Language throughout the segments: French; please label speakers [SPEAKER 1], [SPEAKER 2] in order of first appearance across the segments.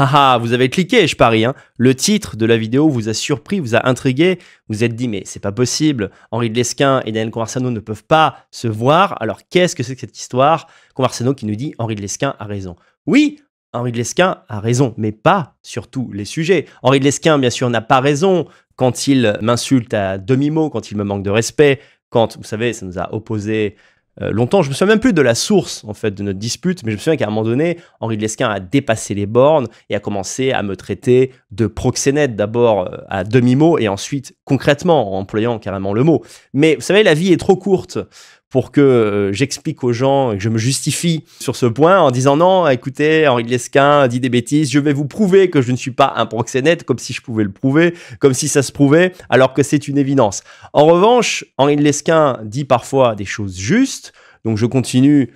[SPEAKER 1] Haha, vous avez cliqué, je parie. Hein. Le titre de la vidéo vous a surpris, vous a intrigué. Vous êtes dit, mais c'est pas possible. Henri de Lesquin et Daniel Conversano ne peuvent pas se voir. Alors qu'est-ce que c'est que cette histoire Conversano qui nous dit Henri de Lesquin a raison. Oui, Henri de Lesquin a raison, mais pas sur tous les sujets. Henri de Lesquin, bien sûr, n'a pas raison quand il m'insulte à demi-mot, quand il me manque de respect, quand, vous savez, ça nous a opposé euh, longtemps. Je me souviens même plus de la source en fait de notre dispute, mais je me souviens qu'à un moment donné, Henri de Lesquin a dépassé les bornes et a commencé à me traiter de proxénète d'abord euh, à demi mot et ensuite concrètement en employant carrément le mot. Mais vous savez, la vie est trop courte pour que euh, j'explique aux gens et que je me justifie sur ce point en disant non, écoutez, Henri Lesquin dit des bêtises, je vais vous prouver que je ne suis pas un proxénète, comme si je pouvais le prouver, comme si ça se prouvait, alors que c'est une évidence. En revanche, Henri Lesquin dit parfois des choses justes, donc je continue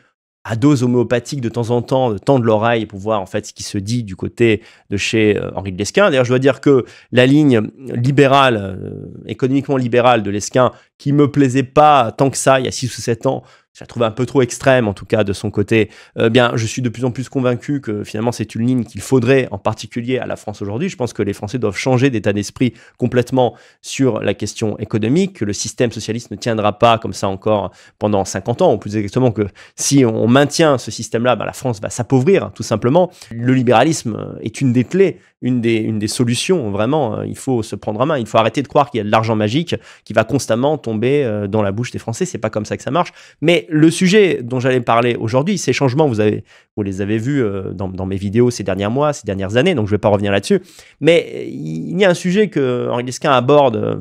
[SPEAKER 1] à dose homéopathique de temps en temps, de temps de l'oreille pour voir en fait ce qui se dit du côté de chez euh, Henri de Lesquin. D'ailleurs, je dois dire que la ligne libérale, euh, économiquement libérale de Lesquin, qui me plaisait pas tant que ça il y a 6 ou 7 ans, je la trouve un peu trop extrême, en tout cas de son côté, euh, bien, je suis de plus en plus convaincu que finalement c'est une ligne qu'il faudrait, en particulier à la France aujourd'hui. Je pense que les Français doivent changer d'état d'esprit complètement sur la question économique, que le système socialiste ne tiendra pas comme ça encore pendant 50 ans, ou plus exactement que si on maintient ce système-là, ben, la France va s'appauvrir, tout simplement. Le libéralisme est une des clés, une des, une des solutions, vraiment. Il faut se prendre en main, il faut arrêter de croire qu'il y a de l'argent magique qui va constamment tomber euh, dans la bouche des Français. C'est pas comme ça que ça marche. Mais le sujet dont j'allais parler aujourd'hui, ces changements, vous, les avez vus euh, dans, mes vidéos ces derniers mois, ces dernières années, donc je ne vais pas revenir là-dessus. Mais euh, il y a un sujet que Henri Lesquin aborde euh,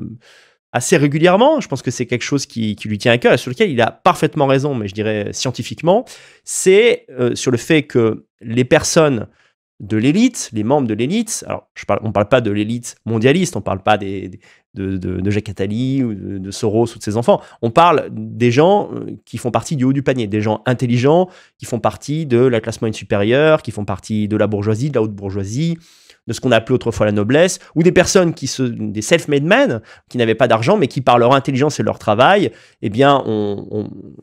[SPEAKER 1] assez régulièrement. Je pense que c'est quelque chose qui, lui tient à cœur et sur lequel il a parfaitement raison, mais je dirais scientifiquement. C'est sur le fait que les personnes de l'élite, les membres de l'élite, alors on ne parle pas de l'élite mondialiste, on ne parle pas des, de, Jacques Attali ou de, Soros ou de ses enfants. On parle des gens euh, qui font partie du haut du panier, des gens intelligents qui font partie de la classe moyenne supérieure, qui font partie de la bourgeoisie, de la haute bourgeoisie, de ce qu'on appelait autrefois la noblesse, ou des personnes qui se, des self-made men, qui n'avaient pas d'argent, mais qui par leur intelligence et leur travail, eh bien, ont,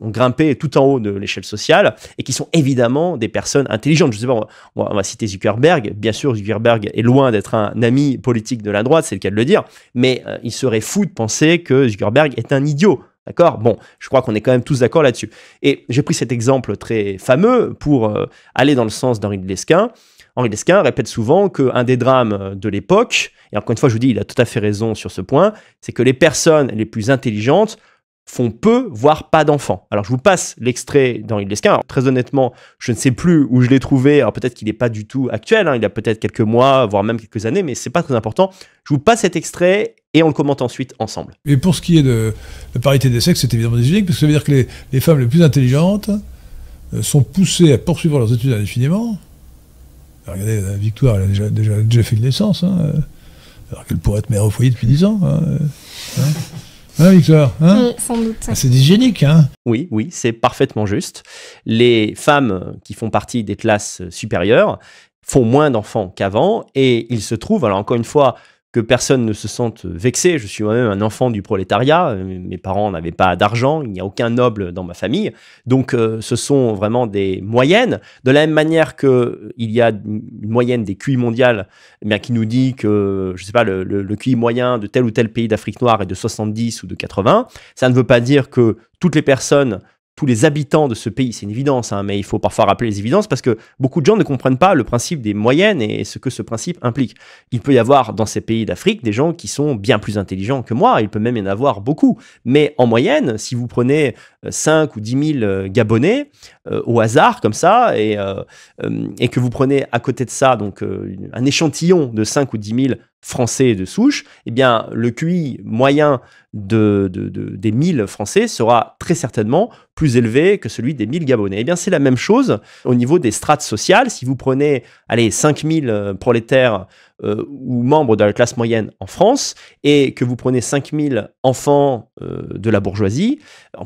[SPEAKER 1] on, grimpé tout en haut de l'échelle sociale, et qui sont évidemment des personnes intelligentes. Je sais pas, on va citer Zuckerberg. Bien sûr, Zuckerberg est loin d'être un ami politique de la droite, c'est le cas de le dire, mais euh, il serait fou de penser que Zuckerberg est un idiot. D'accord Bon, je crois qu'on est quand même tous d'accord là-dessus. Et j'ai pris cet exemple très fameux pour euh, aller dans le sens d'Henri de Lesquin. Henri Lesquin répète souvent qu'un des drames de l'époque, et encore une fois, je vous dis, il a tout à fait raison sur ce point, c'est que les personnes les plus intelligentes font peu, voire pas d'enfants. Alors je vous passe l'extrait d'Henri de Lesquin. Alors, très honnêtement, je ne sais plus où je l'ai trouvé. Alors peut-être qu'il n'est pas du tout actuel, hein. il a peut-être quelques mois, voire même quelques années, mais c'est pas très important. Je vous passe cet extrait et on le commente ensuite ensemble. Et pour ce qui est de la parité des sexes, c'est évidemment des parce que ça veut dire que les, les femmes les plus intelligentes euh, sont poussées à poursuivre leurs études indéfiniment. Regardez, Victoire, elle a déjà, déjà, fait une naissance, hein, euh, alors qu'elle pourrait être mère au foyer depuis 10 ans. Hein, euh, hein. hein, Victoire hein sans doute. Ah, c'est hygiénique, hein Oui, oui, c'est parfaitement juste. Les femmes qui font partie des classes supérieures font moins d'enfants qu'avant, et ils se trouve, alors encore une fois, que personne ne se sente vexé. Je suis moi-même un enfant du prolétariat. Euh, mes parents n'avaient pas d'argent. Il n'y a aucun noble dans ma famille. Donc, euh, ce sont vraiment des moyennes. De la même manière qu'il euh, y a une moyenne des QI mondiales, mais eh qui nous dit que, je sais pas, le, le, le QI moyen de tel ou tel pays d'Afrique noire est de 70 ou de 80. Ça ne veut pas dire que toutes les personnes tous les habitants de ce pays. C'est une évidence, hein, mais il faut parfois rappeler les évidences parce que beaucoup de gens ne comprennent pas le principe des moyennes et ce que ce principe implique. Il peut y avoir dans ces pays d'Afrique des gens qui sont bien plus intelligents que moi, il peut même y en avoir beaucoup. Mais en moyenne, si vous prenez 5 euh, ou 10 000 euh, Gabonais euh, au hasard comme ça et, que vous prenez à côté de ça donc un échantillon de 5 ou 10 000 français de souche, eh bien, le QI moyen de, des 1000 français sera très certainement plus élevé que celui des 1000 gabonais. Eh bien, c'est la même chose au niveau des strates sociales. Si vous prenez, allez, 5000 euh, prolétaires euh, ou membres de la classe moyenne en France et que vous prenez 5000 enfants euh, de la bourgeoisie,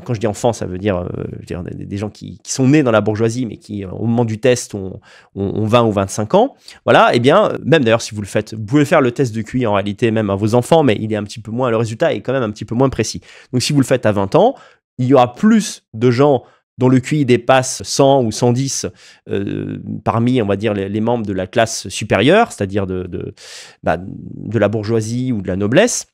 [SPEAKER 1] quand je dis enfants, ça veut dire, euh, des, gens qui, sont nés dans la bourgeoisie mais qui, au moment du test, ont, ont, 20 ou 25 ans, voilà, et eh bien, même d'ailleurs, si vous le faites, vous pouvez faire le test de QI en réalité même à vos enfants, mais il est un petit peu moins, le résultat est quand même un petit peu moins précis. Donc, si vous le faites à 20 ans, il y aura plus de gens dont le QI dépasse 100 ou 110 euh, parmi, on va dire, les, membres de la classe supérieure, c'est-à-dire bah, de, la bourgeoisie ou de la noblesse,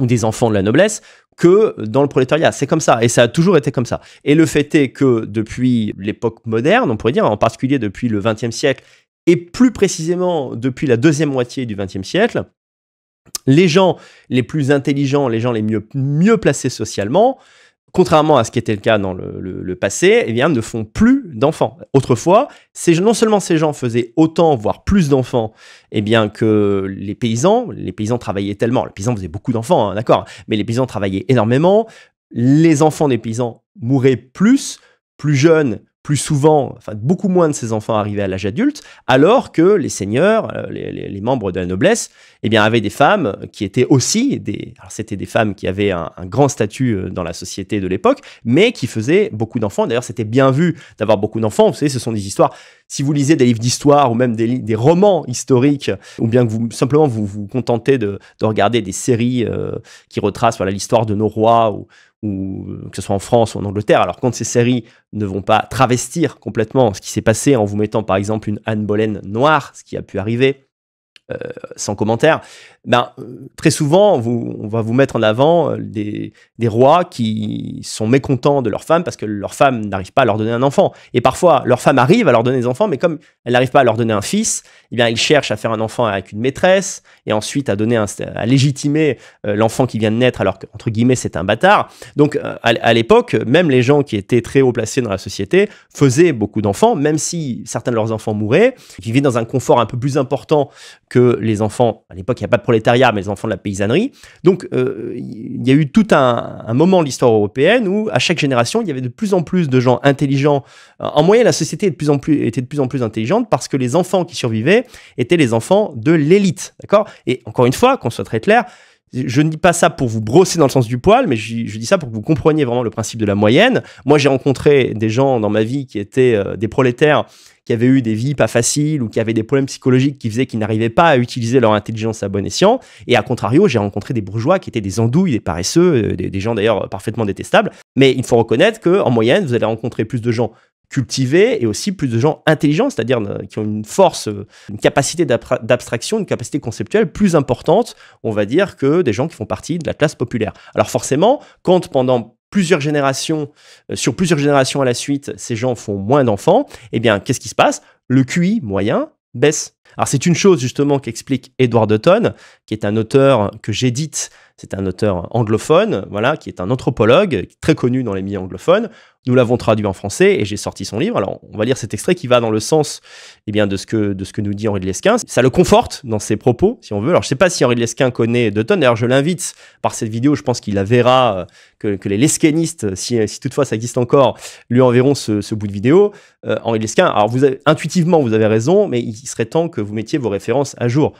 [SPEAKER 1] ou des enfants de la noblesse, que dans le prolétariat. C'est comme ça, et ça a toujours été comme ça. Et le fait est que depuis l'époque moderne, on pourrait dire, en particulier depuis le XXe siècle, et plus précisément depuis la deuxième moitié du XXe siècle, les gens les plus intelligents, les gens les mieux placés socialement, contrairement à ce qui était le cas dans le, passé, eh bien, ne font plus d'enfants. Autrefois, non seulement ces gens faisaient autant, voire plus d'enfants, eh bien, que les paysans. Les paysans travaillaient tellement. Les paysans faisaient beaucoup d'enfants, hein, d'accord Mais les paysans travaillaient énormément. Les enfants des paysans mouraient plus, plus jeunes, plus souvent, enfin beaucoup moins de ces enfants arrivaient à l'âge adulte, alors que les seigneurs, euh, les, membres de la noblesse, eh bien avaient des femmes qui étaient aussi des, alors c'était des femmes qui avaient un, grand statut euh, dans la société de l'époque, mais qui faisaient beaucoup d'enfants. D'ailleurs, c'était bien vu d'avoir beaucoup d'enfants. Vous savez, ce sont des histoires. Si vous lisez des livres d'histoire ou même des, romans historiques, ou bien que vous simplement vous vous contentez de, regarder des séries euh, qui retracent voilà l'histoire de nos rois ou, euh, que ce soit en France ou en Angleterre. Alors quand ces séries ne vont pas travestir complètement ce qui s'est passé en vous mettant par exemple une Anne Boleyn noire, ce qui a pu arriver, euh, sans commentaire, ben, euh, très souvent, vous, on va vous mettre en avant euh, des, rois qui sont mécontents de leur femme parce que leur femme n'arrive pas à leur donner un enfant. Et parfois, leur femme arrive à leur donner des enfants, mais comme elle n'arrive pas à leur donner un fils, eh bien, ils cherchent à faire un enfant avec une maîtresse et ensuite à, donner à légitimer l'enfant qui vient de naître alors qu'entre guillemets, c'est un bâtard. Donc, à, l'époque, même les gens qui étaient très haut placés dans la société faisaient beaucoup d'enfants, même si certains de leurs enfants mouraient, qui vivaient dans un confort un peu plus important que que les enfants, à l'époque, il n'y a pas de prolétariat, mais les enfants de la paysannerie. Donc, euh, il y a eu tout un, moment de l'histoire européenne où, à chaque génération, il y avait de plus en plus de gens intelligents. En moyenne, la société de plus en plus, était de plus en plus intelligente parce que les enfants qui survivaient étaient les enfants de l'élite. D'accord Et encore une fois, qu'on soit très clair, je ne dis pas ça pour vous brosser dans le sens du poil, mais je, dis ça pour que vous compreniez vraiment le principe de la moyenne. Moi, j'ai rencontré des gens dans ma vie qui étaient euh, des prolétaires qui avaient eu des vies pas faciles ou qui avaient des problèmes psychologiques qui faisaient qu'ils n'arrivaient pas à utiliser leur intelligence à bon escient. Et à contrario, j'ai rencontré des bourgeois qui étaient des andouilles, des paresseux, euh, des, gens d'ailleurs parfaitement détestables. Mais il faut reconnaître qu'en moyenne, vous allez rencontrer plus de gens cultivés et aussi plus de gens intelligents, c'est-à-dire euh, qui ont une force, euh, une capacité d'abstraction, une capacité conceptuelle plus importante, on va dire, que des gens qui font partie de la classe populaire. Alors forcément, quand pendant plusieurs générations, euh, sur plusieurs générations à la suite, ces gens font moins d'enfants, eh bien, qu'est-ce qui se passe Le QI moyen baisse. Alors c'est une chose justement qu'explique Edward Dutton, qui est un auteur que j'édite, c'est un auteur anglophone, voilà, qui est un anthropologue très connu dans les milieux anglophones, nous l'avons traduit en français et j'ai sorti son livre. Alors, on va lire cet extrait qui va dans le sens eh bien, de, ce que, de ce que nous dit Henri de Lesquin. Ça le conforte dans ses propos, si on veut. Alors, je ne sais pas si Henri de Lesquin connaît Dutton. D'ailleurs, je l'invite par cette vidéo. Je pense qu'il la verra, euh, que, les lesquénistes, si, si, toutefois ça existe encore, lui enverront ce, bout de vidéo. Euh, Henri de Lesquin, alors, vous intuitivement, vous avez raison, mais il serait temps que vous mettiez vos références à jour.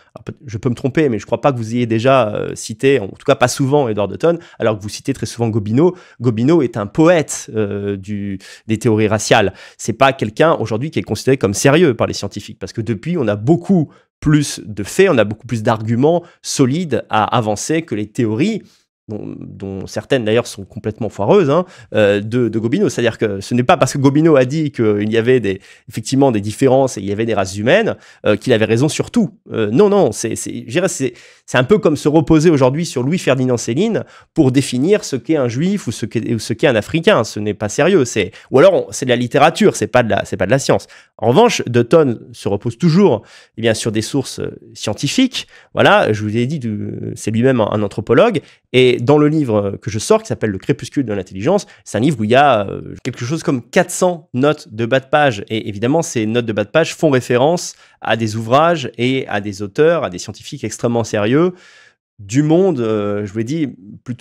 [SPEAKER 1] je peux me tromper, mais je ne crois pas que vous ayez déjà euh, cité, en tout cas pas souvent, Edward Dutton, alors que vous citez très souvent Gobineau. Gobineau est un poète des théories raciales. C'est pas quelqu'un aujourd'hui qui est considéré comme sérieux par les scientifiques, parce que depuis, on a beaucoup plus de faits, on a beaucoup plus d'arguments solides à avancer que les théories dont, certaines d'ailleurs sont complètement foireuses, hein, euh, de, Gobineau. C'est-à-dire que ce n'est pas parce que Gobineau a dit qu'il y avait des, effectivement des différences et il y avait des races humaines euh, qu'il avait raison sur tout. Euh, non, non, c'est un peu comme se reposer aujourd'hui sur Louis-Ferdinand Céline pour définir ce qu'est un juif ou ce qu'est un Africain. Ce n'est pas sérieux. C'est ou alors c'est de la littérature, c'est pas de la c'est pas de la science. En revanche, Dutton se repose toujours et eh bien sur des sources scientifiques. Voilà, je vous ai dit, c'est lui-même un anthropologue et dans le livre que je sors, qui s'appelle Le crépuscule de l'intelligence, c'est un livre où il y a euh, quelque chose comme 400 notes de bas de page. Et évidemment, ces notes de bas de page font référence à des ouvrages et à des auteurs, à des scientifiques extrêmement sérieux du monde, euh, je vous l'ai dit,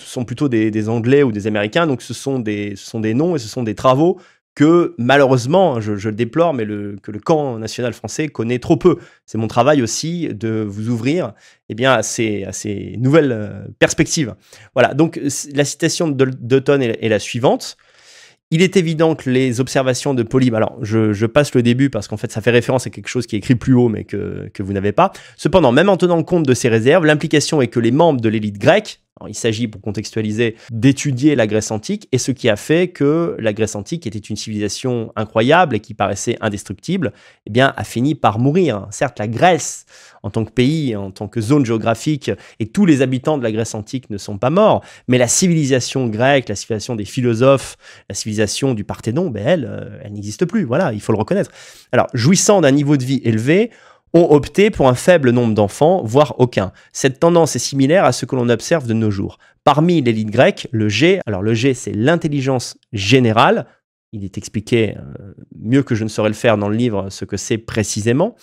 [SPEAKER 1] sont plutôt des, Anglais ou des Américains, donc ce sont, des, ce sont des noms et ce sont des travaux que malheureusement, je, le déplore, mais le, que le camp national français connaît trop peu. C'est mon travail aussi de vous ouvrir eh bien, à, ces, ces nouvelles euh, perspectives. Voilà, donc la citation de est, la suivante. Il est évident que les observations de Polybe, alors je, je passe le début parce qu'en fait ça fait référence à quelque chose qui est écrit plus haut mais que, que vous n'avez pas. Cependant, même en tenant compte de ces réserves, l'implication est que les membres de l'élite grecque, il s'agit, pour contextualiser, d'étudier la Grèce antique et ce qui a fait que la Grèce antique était une civilisation incroyable et qui paraissait indestructible, eh bien, a fini par mourir. Certes, la Grèce, en tant que pays, en tant que zone géographique, et tous les habitants de la Grèce antique ne sont pas morts, mais la civilisation grecque, la civilisation des philosophes, la civilisation du Parthénon, ben elle, euh, elle n'existe plus. Voilà, il faut le reconnaître. Alors, jouissant d'un niveau de vie élevé, ont opté pour un faible nombre d'enfants, voire aucun. Cette tendance est similaire à ce que l'on observe de nos jours. Parmi l'élite grecque, le G, alors le G c'est l'intelligence générale, il est expliqué euh, mieux que je ne saurais le faire dans le livre ce que c'est précisément.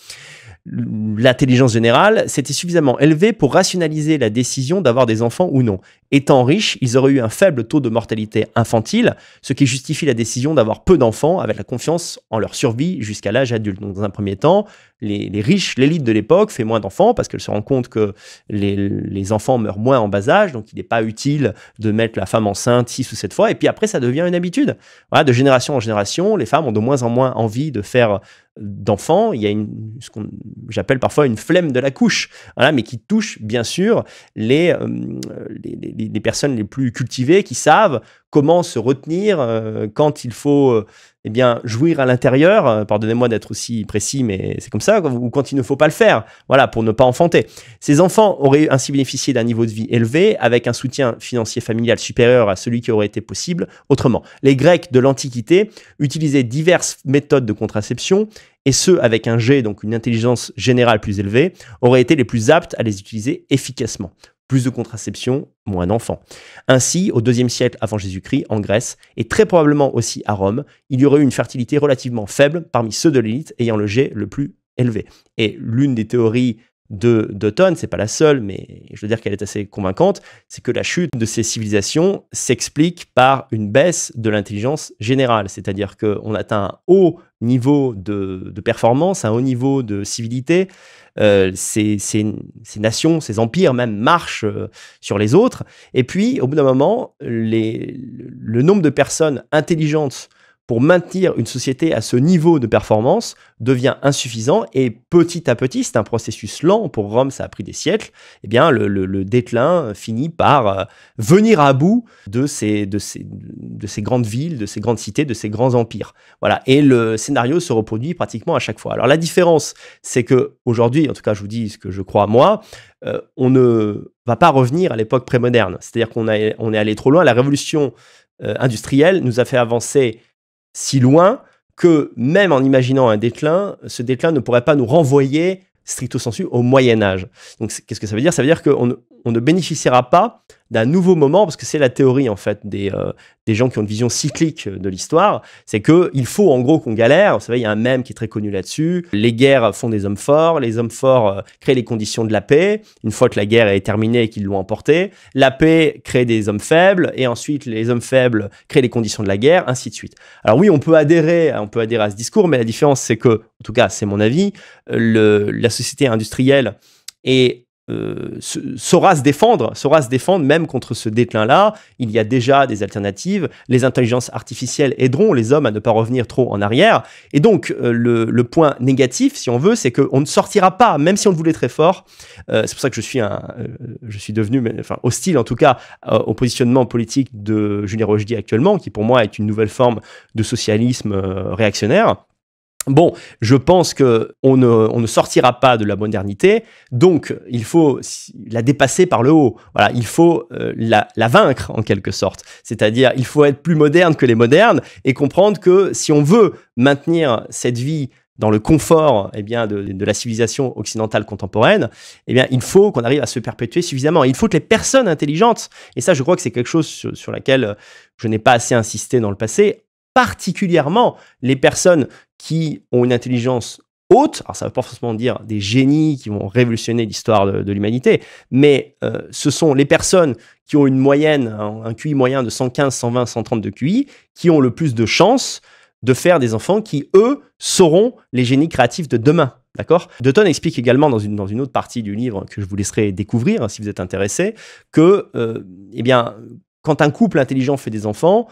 [SPEAKER 1] L'intelligence générale, c'était suffisamment élevé pour rationaliser la décision d'avoir des enfants ou non. Étant riches, ils auraient eu un faible taux de mortalité infantile, ce qui justifie la décision d'avoir peu d'enfants avec la confiance en leur survie jusqu'à l'âge adulte. Donc, dans un premier temps, les, riches, l'élite de l'époque, fait moins d'enfants parce qu'elle se rend compte que les, enfants meurent moins en bas âge, donc il n'est pas utile de mettre la femme enceinte six ou sept fois. Et puis après, ça devient une habitude. de génération en génération, les femmes ont de moins en moins envie de faire euh, d'enfants, il y a une, ce qu'on j'appelle parfois une flemme de la couche, voilà, mais qui touche bien sûr les, euh, les des, personnes les plus cultivées qui savent comment se retenir euh, quand il faut euh, eh bien jouir à l'intérieur. Euh, pardonnez-moi d'être aussi précis, mais c'est comme ça, ou quand il ne faut pas le faire, voilà, pour ne pas enfanter. Ces enfants auraient ainsi bénéficié d'un niveau de vie élevé, avec un soutien financier familial supérieur à celui qui aurait été possible autrement. Les Grecs de l'Antiquité utilisaient diverses méthodes de contraception et ceux avec un G, donc une intelligence générale plus élevée, auraient été les plus aptes à les utiliser efficacement plus de contraception, moins d'enfants. Ainsi, au deuxième siècle avant Jésus-Christ, en Grèce, et très probablement aussi à Rome, il y aurait eu une fertilité relativement faible parmi ceux de l'élite ayant le jet le plus élevé. Et l'une des théories de, d'automne, c'est pas la seule, mais je veux dire qu'elle est assez convaincante, c'est que la chute de ces civilisations s'explique par une baisse de l'intelligence générale, c'est-à-dire qu'on atteint un haut niveau de, performance, un haut niveau de civilité, euh, ces, nations, ces empires même marchent euh, sur les autres, et puis au bout d'un moment, les, le nombre de personnes intelligentes pour maintenir une société à ce niveau de performance devient insuffisant et petit à petit, c'est un processus lent. Pour Rome, ça a pris des siècles. Eh bien, le, déclin finit par euh, venir à bout de ces, de, ces, de ces grandes villes, de ces grandes cités, de ces grands empires. Voilà. Et le scénario se reproduit pratiquement à chaque fois. Alors, la différence, c'est que aujourd'hui, en tout cas, je vous dis ce que je crois moi, euh, on ne va pas revenir à l'époque prémoderne. C'est-à-dire qu'on on est allé trop loin. La révolution euh, industrielle nous a fait avancer si loin que même en imaginant un déclin, ce déclin ne pourrait pas nous renvoyer stricto sensu au Moyen Âge. Donc qu'est-ce que ça veut dire Ça veut dire qu'on on ne bénéficiera pas d'un nouveau moment, parce que c'est la théorie en fait des, euh, des gens qui ont une vision cyclique euh, de l'histoire, c'est que il faut en gros qu'on galère. Vous savez, il y a un mème qui est très connu là-dessus. Les guerres font des hommes forts, les hommes forts euh, créent les conditions de la paix. Une fois que la guerre est terminée et qu'ils l'ont emportée, la paix crée des hommes faibles, et ensuite les hommes faibles créent les conditions de la guerre, ainsi de suite. Alors oui, on peut adhérer, on peut adhérer à ce discours, mais la différence c'est que, en tout cas, c'est mon avis, le, la société industrielle est euh, saura se défendre, saura se défendre même contre ce déclin-là. Il y a déjà des alternatives. Les intelligences artificielles aideront les hommes à ne pas revenir trop en arrière. Et donc, euh, le, point négatif, si on veut, c'est qu'on ne sortira pas, même si on le voulait très fort. Euh, c'est pour ça que je suis, je suis devenu hostile, en tout cas, au positionnement politique de Julien Rochdi actuellement, qui pour moi est une nouvelle forme de socialisme réactionnaire. Bon, je pense que on ne, sortira pas de la modernité, donc il faut la dépasser par le haut. Voilà, il faut euh, la, vaincre en quelque sorte. C'est-à-dire, il faut être plus moderne que les modernes et comprendre que si on veut maintenir cette vie dans le confort eh bien, de, la civilisation occidentale contemporaine, eh bien, il faut qu'on arrive à se perpétuer suffisamment. Il faut que les personnes intelligentes, et ça je crois que c'est quelque chose sur, sur laquelle je n'ai pas assez insisté dans le passé, particulièrement les personnes qui ont une intelligence haute, alors ça ne veut pas forcément dire des génies qui vont révolutionner l'histoire de, l'humanité, mais euh, ce sont les personnes qui ont une moyenne, un, QI moyen de 115, 120, 130 de QI, qui ont le plus de chances de faire des enfants qui, eux, seront les génies créatifs de demain. D'accord Dutton explique également dans une, dans une autre partie du livre que je vous laisserai découvrir hein, si vous êtes intéressé que, euh, eh bien, quand un couple intelligent fait des enfants,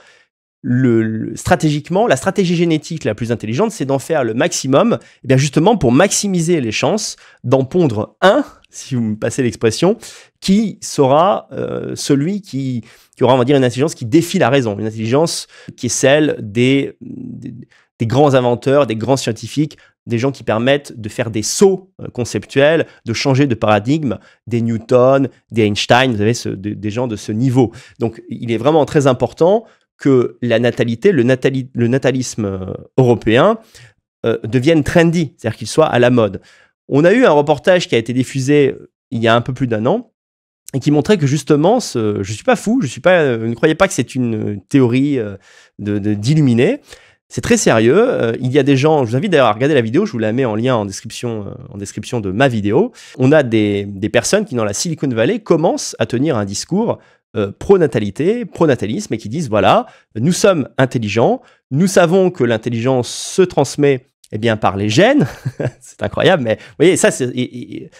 [SPEAKER 1] le, stratégiquement, la stratégie génétique la plus intelligente, c'est d'en faire le maximum, et eh bien justement pour maximiser les chances d'en pondre un, si vous me passez l'expression, qui sera euh, celui qui, qui, aura, on va dire, une intelligence qui défie la raison, une intelligence qui est celle des, des, grands inventeurs, des grands scientifiques, des gens qui permettent de faire des sauts euh, conceptuels, de changer de paradigme, des Newton, des Einstein, vous avez ce, des gens de ce niveau. Donc il est vraiment très important que la natalité, le, natalisme euh, européen euh, devienne trendy, c'est-à-dire qu'il soit à la mode. On a eu un reportage qui a été diffusé euh, il y a un peu plus d'un an et qui montrait que justement, ce, je suis pas fou, je ne croyez pas que c'est une théorie de d'illuminé. C'est très sérieux. il y a des gens, je vous invite d'ailleurs à regarder la vidéo, je vous la mets en lien en description, en description de ma vidéo. On a des personnes qui, dans la Silicon Valley, commencent à tenir un discours euh, pronatalité, pronatalisme, et qui disent, voilà, nous sommes intelligents, nous savons que l'intelligence se transmet eh bien, par les gènes. c'est incroyable, mais vous voyez, ça, c'est...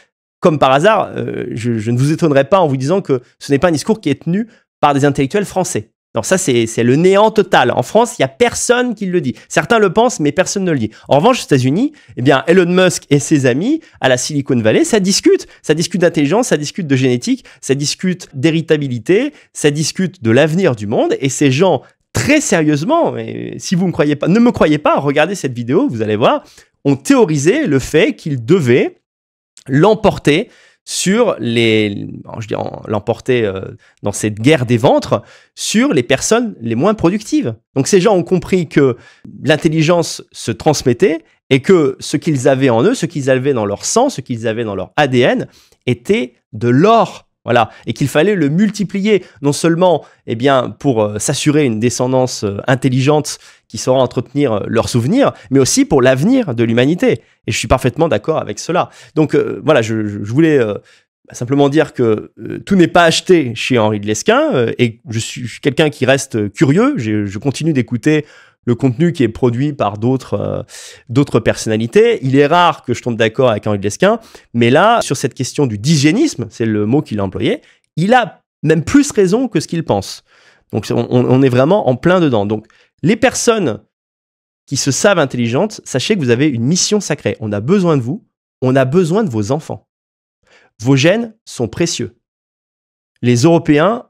[SPEAKER 1] comme par hasard, euh, je, ne vous étonnerai pas en vous disant que ce n'est pas un discours qui est tenu par des intellectuels français. Non, ça, c'est le néant total. En France, il n'y a personne qui le dit. Certains le pensent, mais personne ne le dit. En revanche, aux États-Unis, eh bien, Elon Musk et ses amis à la Silicon Valley, ça discute. Ça discute d'intelligence, ça discute de génétique, ça discute d'héritabilité, ça discute de l'avenir du monde. Et ces gens, très sérieusement, si vous me croyez pas, ne me croyez pas, regardez cette vidéo, vous allez voir, ont théorisé le fait qu'ils devaient l'emporter sur les, je l'emporter euh, dans cette guerre des ventres, sur les personnes les moins productives. Donc ces gens ont compris que l'intelligence se transmettait et que ce qu'ils avaient en eux, ce qu'ils avaient dans leur sang, ce qu'ils avaient dans leur ADN, était de l'or voilà, et qu'il fallait le multiplier, non seulement eh bien, pour euh, s'assurer une descendance euh, intelligente qui saura entretenir euh, leurs souvenirs, mais aussi pour l'avenir de l'humanité. Et je suis parfaitement d'accord avec cela. Donc voilà, je, voulais simplement dire que tout n'est pas acheté chez Henri de Lesquin, et je suis quelqu'un qui reste curieux, je continue d'écouter le contenu qui est produit par euh, d'autres personnalités. Il est rare que je tombe d'accord avec Henri Glesquin, mais là, sur cette question du d'hygiénisme, c'est le mot qu'il a employé, il a même plus raison que ce qu'il pense. Donc on, est vraiment en plein dedans. Donc les personnes qui se savent intelligentes, sachez que vous avez une mission sacrée. On a besoin de vous, on a besoin de vos enfants. Vos gènes sont précieux. Les Européens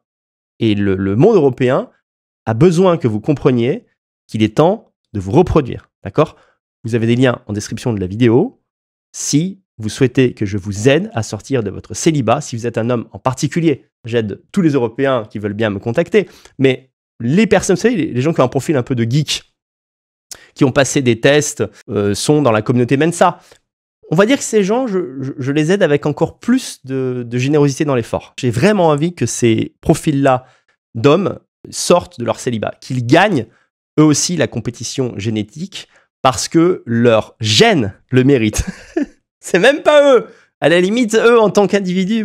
[SPEAKER 1] et le monde européen a besoin que vous compreniez qu'il est temps de vous reproduire. D'accord Vous avez des liens en description de la vidéo. Si vous souhaitez que je vous aide à sortir de votre célibat, si vous êtes un homme en particulier, j'aide tous les Européens qui veulent bien me contacter, mais les personnes, vous les gens qui ont un profil un peu de geek, qui ont passé des tests, euh, sont dans la communauté Mensa. On va dire que ces gens, je, les aide avec encore plus de générosité dans l'effort. J'ai vraiment envie que ces profils-là d'hommes sortent de leur célibat, qu'ils gagnent eux aussi la compétition génétique parce que leur gène le mérite. c'est même pas eux. À la limite, eux en tant qu'individus,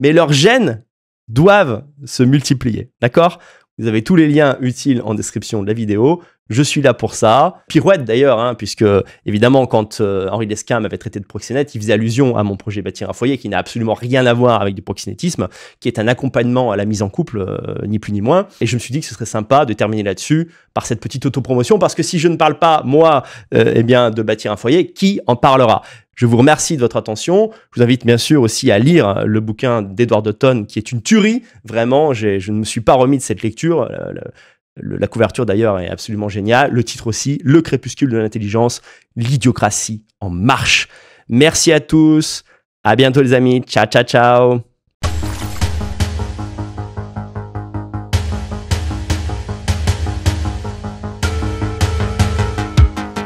[SPEAKER 1] mais leurs gènes doivent se multiplier. D'accord Vous avez tous les liens utiles en description de la vidéo je suis là pour ça. Pirouette d'ailleurs, hein, puisque évidemment, quand euh, Henri Descamps m'avait traité de proxénète, il faisait allusion à mon projet Bâtir un foyer qui n'a absolument rien à voir avec du proxénétisme, qui est un accompagnement à la mise en couple, euh, ni plus ni moins. Et je me suis dit que ce serait sympa de terminer là-dessus par cette petite autopromotion, parce que si je ne parle pas, moi, euh, eh bien, de Bâtir un foyer, qui en parlera je vous remercie de votre attention. Je vous invite bien sûr aussi à lire le bouquin d'Edward Dotton qui est une tuerie. Vraiment, je ne me suis pas remis de cette lecture la couverture d'ailleurs est absolument géniale, le titre aussi, Le crépuscule de l'intelligence, l'idiocratie en marche. Merci à tous, à bientôt les amis, ciao ciao ciao